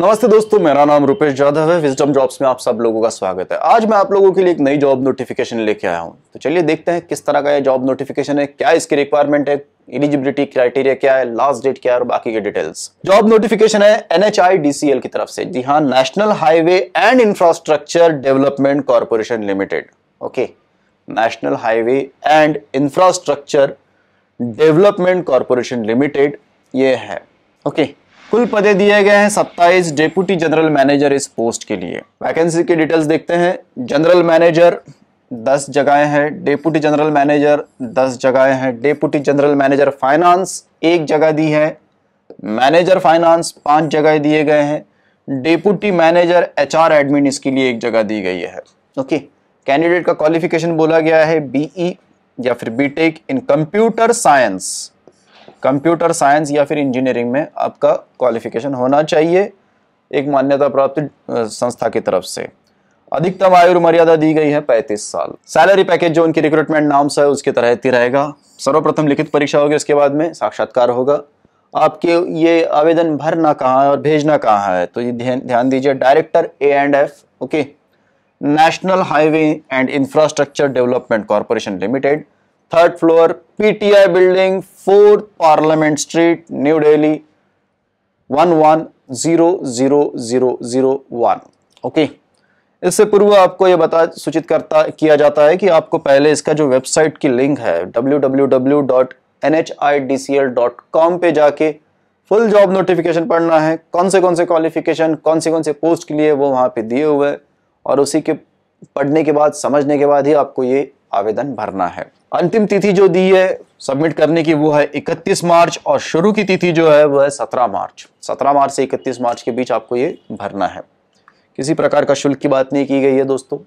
नमस्ते दोस्तों मेरा नाम रुपेश जाधव है विजडम जॉब्स में आप सब लोगों का स्वागत है आज मैं आप लोगों के लिए एक नई जॉब नोटिफिकेशन लेके आया हूँ तो चलिए देखते हैं किस तरह का ये जॉब नोटिफिकेशन है क्या इसकी रिक्वायरमेंट है एलिजिबिलिटी क्राइटेरिया क्या है लास्ट डेट क्या है और बाकी के डिटेल्स जॉब नोटिफिकेशन है एनएचआईडीसीएल की तरफ से जी हाँ National Highway and Infrastructure Development Corporation Limited okay National Highway and Infrastructure Development Corporation Limited ये है ओके okay. कुल पदे दिए गए हैं 27 डेप्यूटी जनरल मैनेजर इस पोस्ट के लिए वैकेंसी की डिटेल्स देखते हैं जनरल मैनेजर 10 जगहें हैं डेप्यूटी जनरल मैनेजर 10 जगहें हैं डेप्यूटी जनरल मैनेजर फाइनेंस एक जगह दी है मैनेजर फाइनेंस पांच जगह दिए गए हैं डेप्यूटी मैनेजर आर एडमिन इसके लिए एक जगह दी गई है ओके कैंडिडेट का क्वालिफिकेशन बोला गया है बीई e या फिर BTech in computer science computer science या फिर इंजीनियरिंग में आपका क्वालिफिकेशन होना चाहिए एक मान्यता प्राप्त संस्था की तरफ से अधिकतम आयु मर्यादा दी गई है 35 साल सैलरी पैकेज जो उनकी रिक्रूटमेंट नाम्स है उसकी तरह ही रहेगा सर्वप्रथम लिखित परीक्षा होगी उसके बाद में साक्षात्कार होगा आपके ये आवेदन भरना कहाँ है और भेजना कहाँ है तो ये ध्यान दीजिए director A and F okay National Highway and Infrastructure Development Corporation Limited third floor PTI building fourth Parliament Street New Delhi one okay इससे पूर्व आपको ये बता सूचित करता किया जाता है कि आपको पहले इसका जो वेबसाइट की लिंक है www.nhidcl.com पे जाके फुल जॉब नोटिफिकेशन पढ़ना है कौन से कौन से क्वालिफिकेशन कौन से कौन से पोस्ट के लिए वो वहाँ पे दिए हुए हैं और उसी के पढ़ने के बाद समझने के बाद ही आपको ये आवेदन भरना है अंतिम तिथि जो दी है सबमिट करने की वो है 31 मार्च और शुरू की तिथि जो है वो है 17 मार्च 17 मार्च से 31 मार्च के बीच आपको ये भरना है किसी प्रकार का शुल्क की बात नहीं की गई है दोस्तों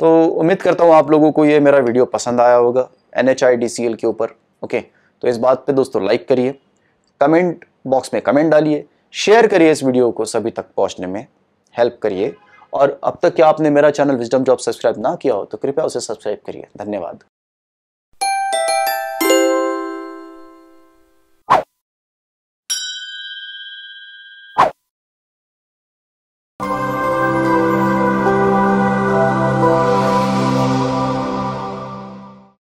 तो उम्मीद करता हूँ आप लोगों को ये मेरा वीडियो पसंद आया होगा एन के ऊपर ओके तो इस बात पर दोस्तों लाइक करिए कमेंट बॉक्स में कमेंट डालिए शेयर करिए इस वीडियो को सभी तक पहुँचने में हेल्प करिए और अब तक क्या आपने मेरा चैनल विजडम जॉब सब्सक्राइब ना किया हो तो कृपया उसे सब्सक्राइब करिए धन्यवाद